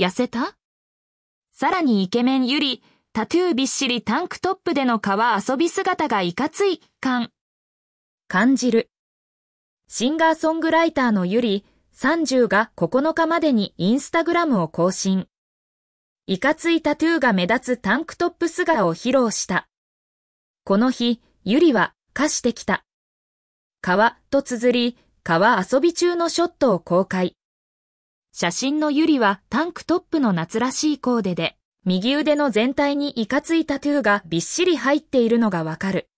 痩せたさらにイケメンゆり、タトゥーびっしりタンクトップでの川遊び姿がいかつい感。感じる。シンガーソングライターのゆり、30が9日までにインスタグラムを更新。いかついタトゥーが目立つタンクトップ姿を披露した。この日、ゆりは化してきた。川と綴り、川遊び中のショットを公開。写真のユリはタンクトップの夏らしいコーデで、右腕の全体にいかついタトゥーがびっしり入っているのがわかる。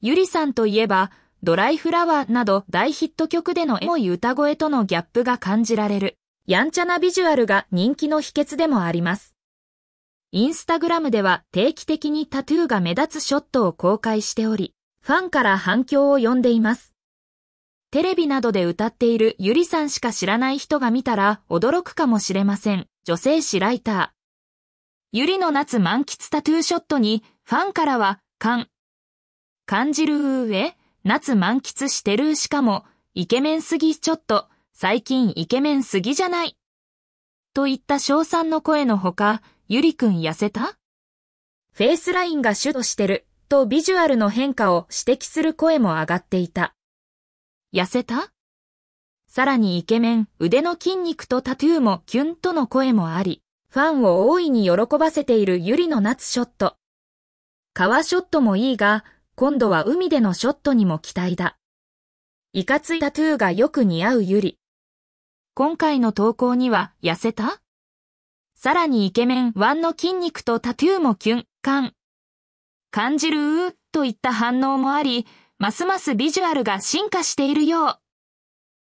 ユリさんといえば、ドライフラワーなど大ヒット曲でのエモい歌声とのギャップが感じられる、やんちゃなビジュアルが人気の秘訣でもあります。インスタグラムでは定期的にタトゥーが目立つショットを公開しており、ファンから反響を呼んでいます。テレビなどで歌っているゆりさんしか知らない人が見たら驚くかもしれません。女性誌ライター。ゆりの夏満喫タトゥーショットにファンからは、感。感じる上、夏満喫してるしかも、イケメンすぎちょっと、最近イケメンすぎじゃない。といった賞賛の声のほか、ゆりくん痩せたフェイスラインがシュッとしてるとビジュアルの変化を指摘する声も上がっていた。痩せたさらにイケメン、腕の筋肉とタトゥーもキュンとの声もあり、ファンを大いに喜ばせているユリの夏ショット。川ショットもいいが、今度は海でのショットにも期待だ。いかついタトゥーがよく似合うユリ。今回の投稿には、痩せたさらにイケメン、ワンの筋肉とタトゥーもキュン、感。感じるーといった反応もあり、ますますビジュアルが進化しているよう。